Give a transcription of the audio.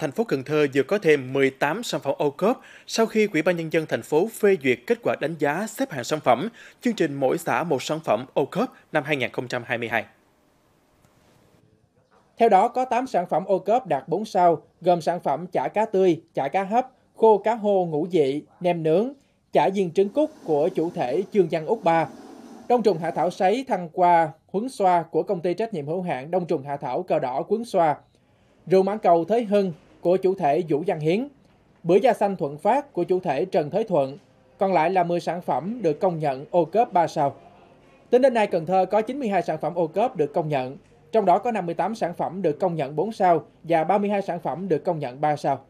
thành phố Cần Thơ vừa có thêm 18 sản phẩm ô cốp sau khi Ủy ban Nhân dân thành phố phê duyệt kết quả đánh giá xếp hạng sản phẩm, chương trình mỗi xã một sản phẩm ô cốp năm 2022. Theo đó, có 8 sản phẩm ô cốp đạt 4 sao, gồm sản phẩm chả cá tươi, chả cá hấp, khô cá hô ngũ dị, nem nướng, chả diên trứng cút của chủ thể trương Văn Úc Ba, đông trùng hạ thảo sấy thăng qua huấn xoa của công ty trách nhiệm hữu hạn đông trùng hạ thảo cờ đỏ quấn xoa, rượu mãn cầu thế Hưng của chủ thể Vũ Văn Hiến, bữa da xanh Thuận Phát của chủ thể Trần Thới Thuận, còn lại là 10 sản phẩm được công nhận ô cớp 3 sao. Tính đến nay, Cần Thơ có 92 sản phẩm ô cớp được công nhận, trong đó có 58 sản phẩm được công nhận 4 sao và 32 sản phẩm được công nhận 3 sao.